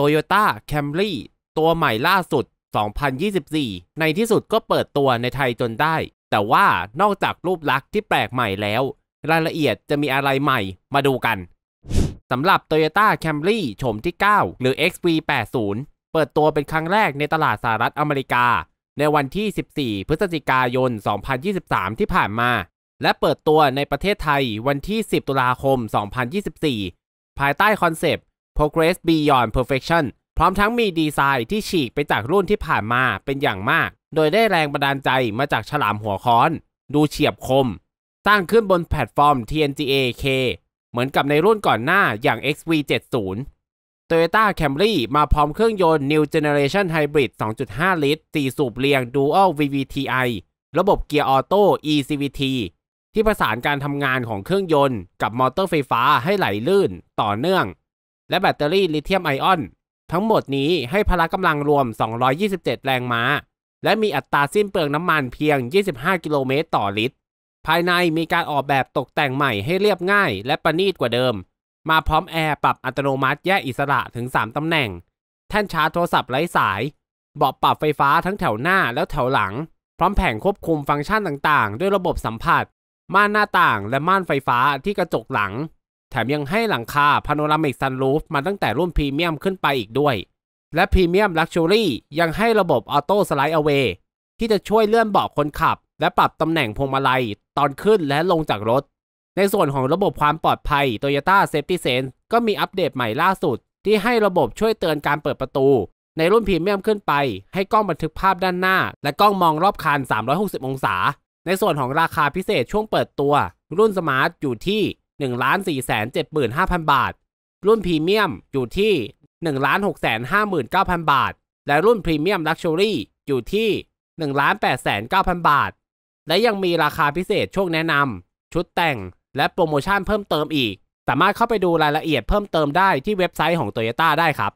Toyota Camry ตัวใหม่ล่าสุด 2024 ในที่สุดก็เปิดตัวในไทยจนได้ แต่ว่านอกจากรูปลักษณ์ที่แปลกใหม่แล้ว รายละเอียดจะมีอะไรใหม่ มาดูกัน สำหรับ Toyota Camry โฉมที่ 9 หรือ XV80 เปิดตัวเป็นครั้งแรกในตลาดสหรัฐอเมริกา ในวันที่ 14 พฤศจิกายน 2023 ที่ผ่านมา และเปิดตัวในประเทศไทยวันที่ 10 ตุลาคม 2024 ภายใต้คอนเซป progress beyond perfection พร้อมทั้งมีดีไซน์ที่ฉีกไปจากรุ่นที่ผ่านมาเป็นอย่างมาก โดยได้แรงบันดาลใจมาจากฉลามหัวค้อน ดูเฉียบคม สร้างขึ้นบนแพลตฟอร์ม TNGA-K เหมือนกับในรุ่นก่อนหน้าอย่าง XV70 Toyota Camry มาพร้อมเครื่องยนต์ New Generation Hybrid 2.5 ลิตร 4 สูบเรียง Dual VVTi ระบบเกียร์ออโต้ ECVT ที่ประสานการทำงานของเครื่องยนต์ กับมอเตอร์ไฟฟ้าให้ไหลลื่นต่อเนื่องและแบตเตอรี่ลิเธียมไอออน ทั้งหมดนี้ให้พละกำลังรวม 227 แรงม้า และมีอัตราสิ้นเปลืองน้ำมันเพียง 25 กิโลเมตรต่อลิตร ภายในมีการออกแบบตกแต่งใหม่ให้เรียบง่ายและประณีตกว่าเดิม มาพร้อมแอร์ปรับอัตโนมัติแยกอิสระถึง 3ตำแหน่ง แท่นชาร์จโทรศัพท์ไร้สายเบาะปรับไฟฟ้าทั้งแถวหน้าแล้วแถวหลัง พร้อมแผงควบคุมฟังก์ชันต่าง ๆ ด้วยระบบสัมผัสม่านหน้าต่างและม่านไฟฟ้าที่กระจกหลังแถมยังให้หลังคาพาโนรามิกซันรูฟมาตั้งแต่รุ่นพรีเมียมขึ้นไปอีกด้วย และพรีเมียมลักชัวรี่ยังให้ระบบออโต้สไลด์เอาเวที่จะช่วยเลื่อนเบาะคนขับ และปรับตำแหน่งพวงมาลัย ตอนขึ้นและลงจากรถ ในส่วนของระบบความปลอดภัย Toyota Safety Sense ก็มีอัปเดตใหม่ล่าสุด ที่ให้ระบบช่วยเตือนการเปิดประตู ในรุ่นพรีเมียมขึ้นไป ให้กล้องบันทึกภาพด้านหน้า และกล้องมองรอบคัน 360 องศา ในส่วนของราคาพิเศษช่วงเปิดตัว รุ่นสมาร์ทอยู่ที่1 4 7 5 0 0 บาท รุ่นพรีเมียมอยู่ที่ 1 6 5 9 0 0 บาท และรุ่นพรีเมียมลักชัวรี่อยู่ที่ 1 8 9 0 0 0 บาท และยังมีราคาพิเศษช่วงแนะนำ ชุดแต่ง และโปรโมชั่นเพิ่มเติมอีก สามารถเข้าไปดูรายละเอียดเพิ่มเติมได้ที่เว็บไซต์ของ Toyota ได้ครับ